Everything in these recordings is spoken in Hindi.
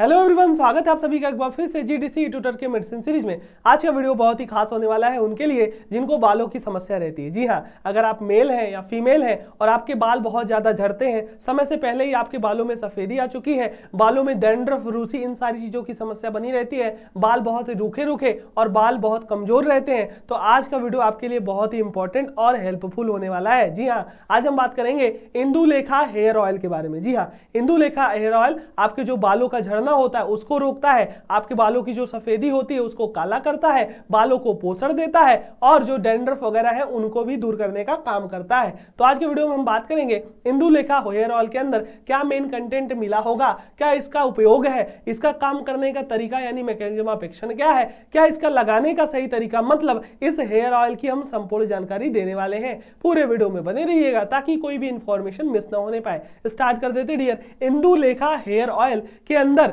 हेलो एवरीवन स्वागत है आप सभी का एक बार फिर से जीडीसी ट्यूटर के मेडिसिन सीरीज में आज का वीडियो बहुत ही खास होने वाला है उनके लिए जिनको बालों की समस्या रहती है जी हाँ अगर आप मेल हैं या फीमेल हैं और आपके बाल बहुत ज़्यादा झड़ते हैं समय से पहले ही आपके बालों में सफ़ेदी आ चुकी है बालों में डेंड्रफ रूसी इन सारी चीज़ों की समस्या बनी रहती है बाल बहुत रूखे रूखे और बाल बहुत कमज़ोर रहते हैं तो आज का वीडियो आपके लिए बहुत ही इंपॉर्टेंट और हेल्पफुल होने वाला है जी हाँ आज हम बात करेंगे इंदुलेखा हेयर ऑयल के बारे में जी हाँ इंदुलेखा हेयर ऑयल आपके जो बालों का झड़ना झड़ना होता है उसको रोकता है आपके बालों की जो सफेदी होती है उसको काला करता है बालों को पोषण देता है और जो डेंड्रफ वगैरह है उनको भी दूर करने का काम करता है तो आज के वीडियो में हम बात करेंगे इंदुलेखा हेयर ऑयल के अंदर क्या मेन कंटेंट मिला होगा क्या इसका उपयोग है इसका काम करने का तरीका यानी मैकेनिज्म अपेक्षण क्या है क्या इसका लगाने का सही तरीका मतलब इस हेयर ऑयल की हम संपूर्ण जानकारी देने वाले हैं पूरे वीडियो में बने रहिएगा ताकि कोई भी इंफॉर्मेशन मिस ना होने पाए स्टार्ट कर देते डियर इंदुलेखा हेयर ऑयल के अंदर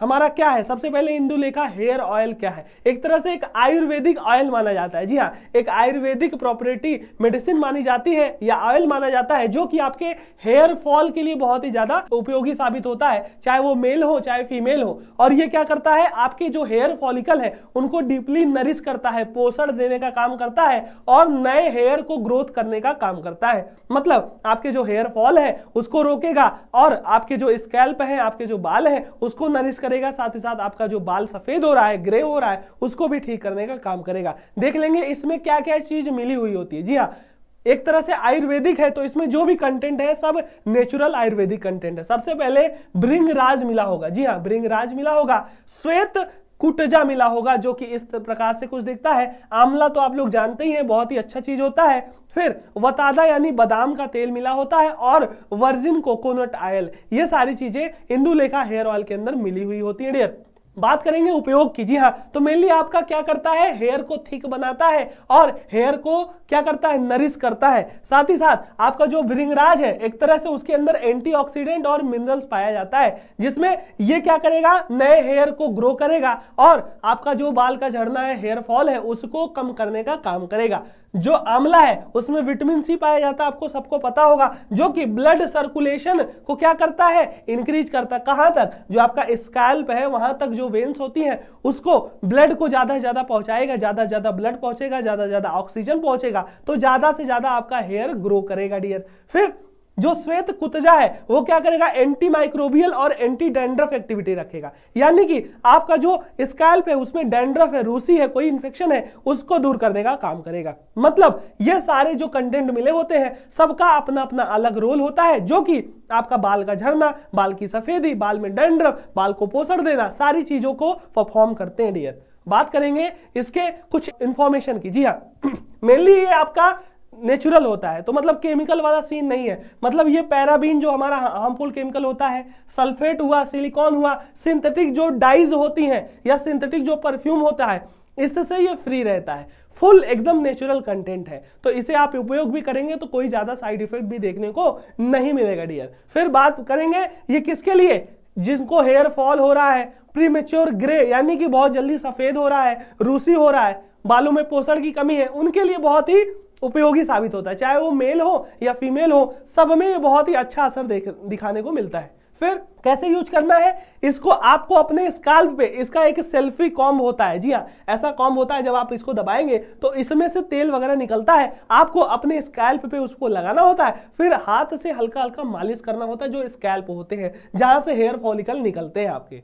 हमारा क्या है सबसे पहले इंदुलेखा हेयर ऑयल क्या है एक तरह से एक आयुर्वेदिक ऑयल माना जाता है जी हाँ एक आयुर्वेदिक प्रॉपर्टी मेडिसिन मानी जाती है या ऑयल माना जाता है जो कि आपके हेयर फॉल के लिए बहुत ही ज्यादा उपयोगी साबित होता है चाहे वो मेल हो चाहे फीमेल हो और ये क्या करता है आपके जो हेयर फॉलिकल है उनको डीपली नरिश करता है पोषण देने का काम करता है और नए हेयर को ग्रोथ करने का काम करता है मतलब आपके जो हेयर फॉल है उसको रोकेगा और आपके जो स्कैल्प है आपके जो बाल है उसको नरिश करेगा साथ ही साथ आपका जो बाल सफेद हो रहा है ग्रे हो रहा है उसको भी ठीक करने का काम करेगा देख लेंगे इसमें क्या क्या चीज मिली हुई होती है जी हाँ एक तरह से आयुर्वेदिक है तो इसमें जो भी कंटेंट है सब नेचुरल आयुर्वेदिक कंटेंट है सबसे पहले ब्रिंग राज मिला होगा जी हाँ ब्रिंग राज मिला होगा श्वेत कुटजा मिला होगा जो कि इस प्रकार से कुछ दिखता है आंवला तो आप लोग जानते ही हैं बहुत ही अच्छा चीज होता है फिर वतादा यानी बादाम का तेल मिला होता है और वर्जिन कोकोनट ऑयल ये सारी चीजें इंदुलेखा हेयर ऑयल के अंदर मिली हुई होती है डियर बात करेंगे उपयोग की जी हाँ तो मेनली आपका क्या करता है हेयर को थिक बनाता है और हेयर को क्या करता है नरिश करता है साथ ही साथ आपका जो भृंगराज है एक तरह से उसके अंदर एंटीऑक्सीडेंट और मिनरल्स पाया जाता है जिसमें ये क्या करेगा नए हेयर को ग्रो करेगा और आपका जो बाल का झड़ना है हेयर फॉल है उसको कम करने का काम करेगा जो आमला है उसमें विटामिन सी पाया जाता है आपको सबको पता होगा जो कि ब्लड सर्कुलेशन को क्या करता है इंक्रीज करता है कहां तक जो आपका स्कैल्प है वहां तक जो वेन्स होती हैं उसको ब्लड को ज्यादा से ज्यादा पहुंचाएगा ज्यादा से ज्यादा ब्लड पहुंचेगा ज्यादा से ज्यादा ऑक्सीजन पहुंचेगा तो ज्यादा से ज्यादा आपका हेयर ग्रो करेगा डियर फिर जो श्वेत कुतजा है वो क्या करेगा एंटी माइक्रोबियल और एंटी डेंड्रफ एक्टिविटी रखेगा यानी कि आपका जो स्कैल्प है उसमें डेंड्रफ है रूसी है कोई इन्फेक्शन है उसको दूर करने का काम करेगा मतलब ये सारे जो कंटेंट मिले होते हैं सबका अपना अपना अलग रोल होता है जो कि आपका बाल का झड़ना बाल की सफेदी बाल में डेंड्रफ बाल को पोषण देना सारी चीजों को परफॉर्म करते हैं डियर बात करेंगे इसके कुछ इंफॉर्मेशन की जी हाँ मेनली ये आपका नेचुरल होता है तो मतलब केमिकल वाला सीन नहीं है मतलब ये पैराबीन जो हमारा हार्मफुल केमिकल होता है सल्फेट हुआ सिलिकॉन हुआ सिंथेटिक जो डाइज होती हैं या सिंथेटिक जो परफ्यूम होता है इससे ये फ्री रहता है फुल एकदम नेचुरल कंटेंट है तो इसे आप उपयोग भी करेंगे तो कोई ज़्यादा साइड इफेक्ट भी देखने को नहीं मिलेगा डियर फिर बात करेंगे ये किसके लिए जिनको हेयर फॉल हो रहा है प्रीमेच्योर ग्रे यानी कि बहुत जल्दी सफ़ेद हो रहा है रूसी हो रहा है बालों में पोषण की कमी है उनके लिए बहुत ही उपयोगी साबित होता है चाहे वो मेल हो या फीमेल हो सब में ये बहुत ही अच्छा असर दिखाने को मिलता है फिर कैसे यूज करना है इसको आपको अपने स्काल्प पे इसका एक सेल्फी कॉम होता है जी हाँ ऐसा कॉम होता है जब आप इसको दबाएंगे तो इसमें से तेल वगैरह निकलता है आपको अपने स्कैल्प पे उसको लगाना होता है फिर हाथ से हल्का हल्का मालिश करना होता है जो स्कैल्प होते हैं जहां से हेयर फॉलिकल निकलते हैं आपके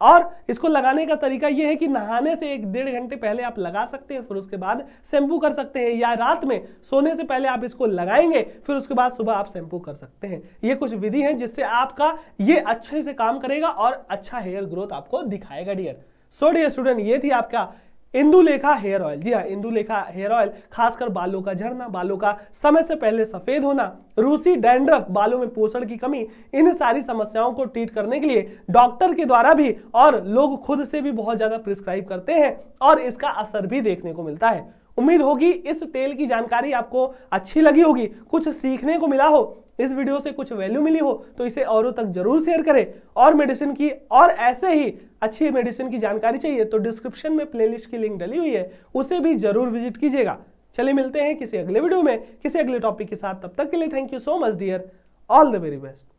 और इसको लगाने का तरीका यह है कि नहाने से एक डेढ़ घंटे पहले आप लगा सकते हैं फिर उसके बाद शैम्पू कर सकते हैं या रात में सोने से पहले आप इसको लगाएंगे फिर उसके बाद सुबह आप शैम्पू कर सकते हैं ये कुछ विधि है जिससे आपका ये अच्छे से काम करेगा और अच्छा हेयर ग्रोथ आपको दिखाएगा डियर सो डियर स्टूडेंट ये थी आपका इंदुलेखा हेयर ऑयल जी हाँ इंदुलेखा हेयर ऑयल खासकर बालों का झड़ना बालों का समय से पहले सफेद होना रूसी डेंड्रफ बालों में पोषण की कमी इन सारी समस्याओं को ट्रीट करने के लिए डॉक्टर के द्वारा भी और लोग खुद से भी बहुत ज्यादा प्रिस्क्राइब करते हैं और इसका असर भी देखने को मिलता है उम्मीद होगी इस टेल की जानकारी आपको अच्छी लगी होगी कुछ सीखने को मिला हो इस वीडियो से कुछ वैल्यू मिली हो तो इसे औरों तक जरूर शेयर करें और मेडिसिन की और ऐसे ही अच्छी मेडिसिन की जानकारी चाहिए तो डिस्क्रिप्शन में प्लेलिस्ट की लिंक डली हुई है उसे भी जरूर विजिट कीजिएगा चलिए मिलते हैं किसी अगले वीडियो में किसी अगले टॉपिक के साथ तब तक के लिए thank you so much dear all the very best